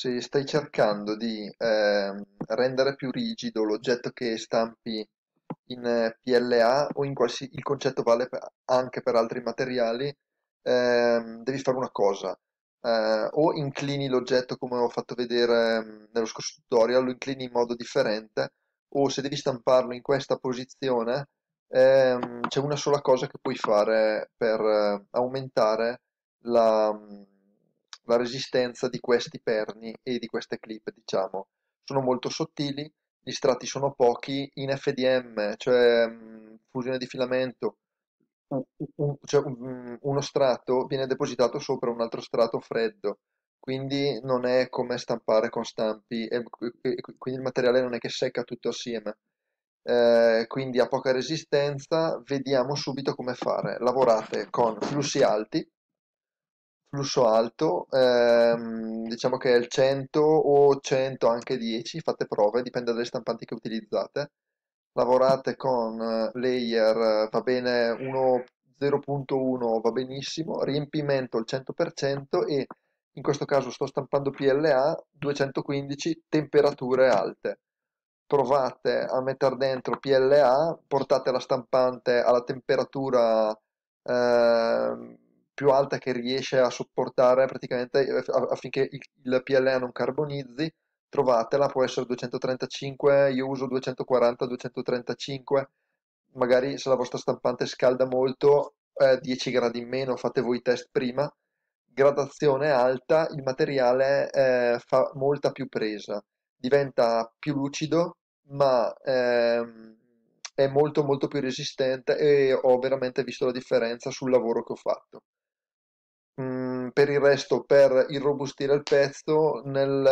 se stai cercando di eh, rendere più rigido l'oggetto che stampi in eh, PLA o in qualsiasi il concetto vale anche per altri materiali, eh, devi fare una cosa. Eh, o inclini l'oggetto come ho fatto vedere ehm, nello scorso tutorial, lo inclini in modo differente, o se devi stamparlo in questa posizione, ehm, c'è una sola cosa che puoi fare per eh, aumentare la, mm, la resistenza di questi perni e di queste clip, diciamo. Sono molto sottili, gli strati sono pochi, in FDM, cioè mh, mm, fusione di filamento, u, u, cioè, mh, mm, uno strato viene depositato sopra un altro strato freddo, quindi non è come stampare con stampi, e, e, e quindi il materiale non è che secca tutto assieme. Eh, quindi ha poca resistenza, vediamo subito come fare. Lavorate con flussi alti, flusso alto, ehm, diciamo che è il 100 o 100 anche 10, fate prove, dipende dalle stampanti che utilizzate. Lavorate con eh, layer, eh, va bene 0.1 va benissimo, riempimento il 100% e in questo caso sto stampando PLA 215 temperature alte. Provate a mettere dentro PLA, portate la stampante alla temperatura eh, più alta che riesce a sopportare praticamente eh, affinché il, PLA non carbonizzi, trovatela, può essere 235, io uso 240, 235, magari se la vostra stampante scalda molto, eh, 10 gradi in meno, fate voi i test prima, gradazione alta, il materiale eh, fa molta più presa, diventa più lucido, ma ehm, è molto molto più resistente e ho veramente visto la differenza sul lavoro che ho fatto. Mm, per il resto, per irrobustire il pezzo, nel,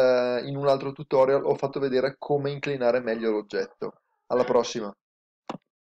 eh, in un altro tutorial ho fatto vedere come inclinare meglio l'oggetto. Alla eh. prossima!